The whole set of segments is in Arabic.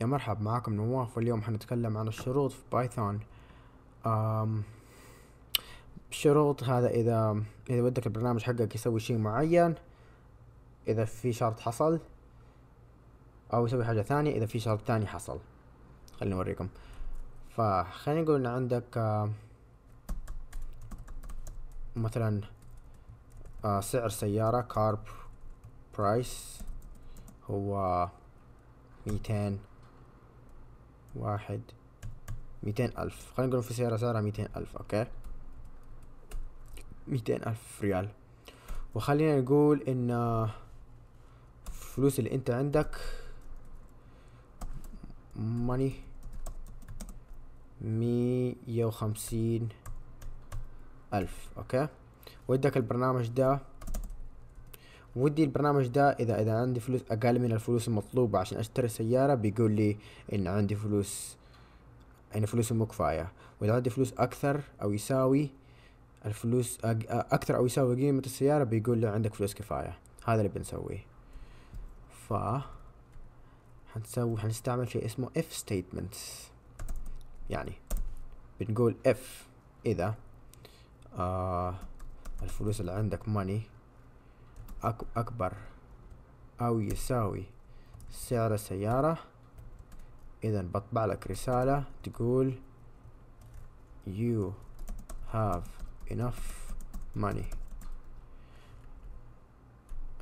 يا مرحب معاكم نواف واليوم حنتكلم عن الشروط في بايثون الشروط هذا إذا إذا بدك البرنامج حقك يسوي شيء معين إذا في شرط حصل أو يسوي حاجة ثانية إذا في شرط تاني حصل خليني أوريكم فخلينا نقول إن عندك مثلا آه، سعر سيارة كارب برايس هو ميتين واحد ميتين ألف خلينا نقول في سيارة سعرها ميتين ألف أوكي ميتين ألف ريال وخلينا نقول إن الفلوس اللي أنت عندك ماني مية وخمسين ألف أوكي ودك البرنامج ده ودي البرنامج ده اذا اذا عندي فلوس اقل من الفلوس المطلوبة عشان اشتري سيارة بيقول لي ان عندي فلوس ان يعني فلوسي مو كفاية واذا عندي فلوس اكثر او يساوي الفلوس اكثر او يساوي قيمة السيارة بيقول لي عندك فلوس كفاية هذا اللي بنسويه ف هنسوي هنستعمل شيء اسمه if statements يعني بنقول if إذا آه الفلوس اللي عندك money أكبر أو يساوي سعر السيارة إذا بطبع لك رسالة تقول you have enough money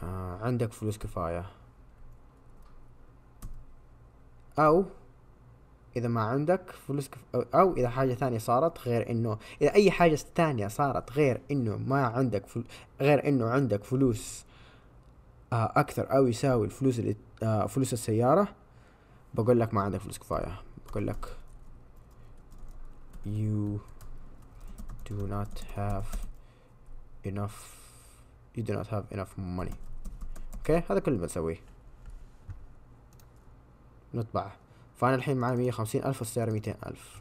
آه عندك فلوس كفاية أو إذا ما عندك فلوس كف... أو إذا حاجة ثانية صارت غير إنه إذا أي حاجة ثانية صارت غير إنه ما عندك فل... غير إنه عندك فلوس آه، اكثر او يساوي الفلوس اللي آه، فلوس السياره بقول لك ما عندك فلوس كفايه بقول لك you do not have enough you do not have enough money اوكي هذا كل اللي بنسويه نطبع فانا الحين معي مية خمسين الف والسياره ميتين الف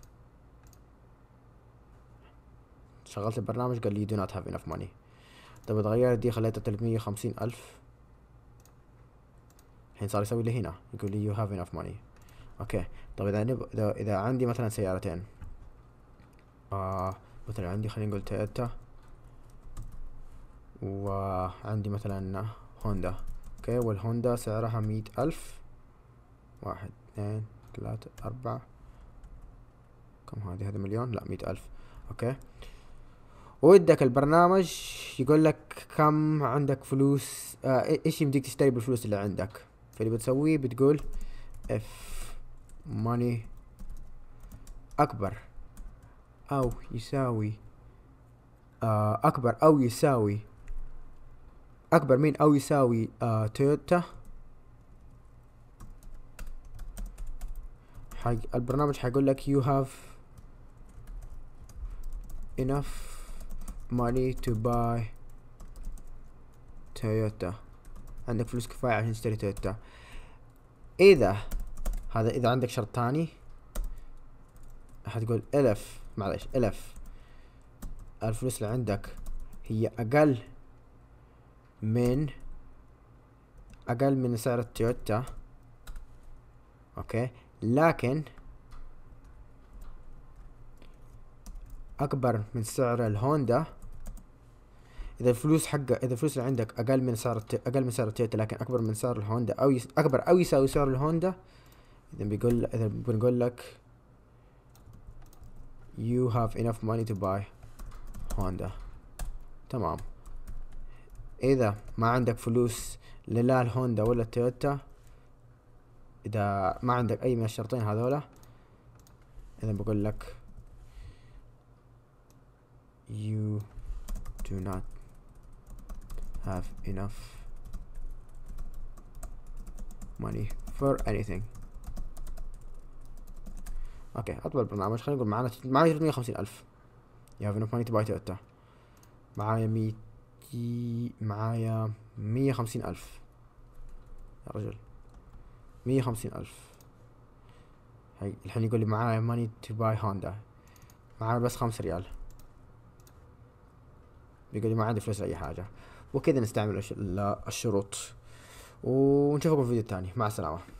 شغلت البرنامج قال لي do not have enough money طب اتغيرت دي خليتها تلتمية خمسين الف الحين صار يسوي لي هنا يقول لي يو هاف انف ماني اوكي طب اذا نب... اذا عندي مثلا سيارتين آه مثلا عندي خلينا نقول تويوتا وعندي مثلا هوندا اوكي والهوندا سعرها مية الف واحد اثنين ثلاثة أربعة كم هذه هذي مليون لا مية ألف أوكي ودك البرنامج يقول لك كم عندك فلوس آه ايش يمديك تشتري بالفلوس اللي عندك فاللي بتسويه بتقول اف ماني اكبر او يساوي آه اكبر او يساوي اكبر من او يساوي آه تويوتا حق البرنامج حيقول لك you have enough money to buy Toyota عندك فلوس كفاية عشان تشتري تويوتا اذا هذا اذا عندك شرط ثاني حتقول الف معلش الف الفلوس اللي عندك هي اقل من اقل من سعر التويوتا اوكي لكن اكبر من سعر الهوندا اذا الفلوس حقه اذا الفلوس اللي عندك اقل من سعر اقل من سعر التويوتا لكن اكبر من سعر الهوندا او يس... اكبر او يساوي سعر الهوندا اذا بيقول اذا بنقول لك you have enough money to buy هوندا تمام اذا ما عندك فلوس للا الهوندا ولا التويوتا اذا ما عندك اي من الشرطين هذولا اذا بقول لك you do not have enough money for anything اوكي اطول برنامج خلينا نقول معنا معي 350 الف يا هاف انف ماني تباي تويوتا معايا ميتي معايا مية خمسين الف يا رجل مية خمسين الف هاي الحين يقول لي معايا money to buy Honda معايا بس خمس ريال بيقول لي ما عندي فلوس لأي حاجة وكذا نستعمل الشروط ونشوفكم في فيديو الثاني مع السلامه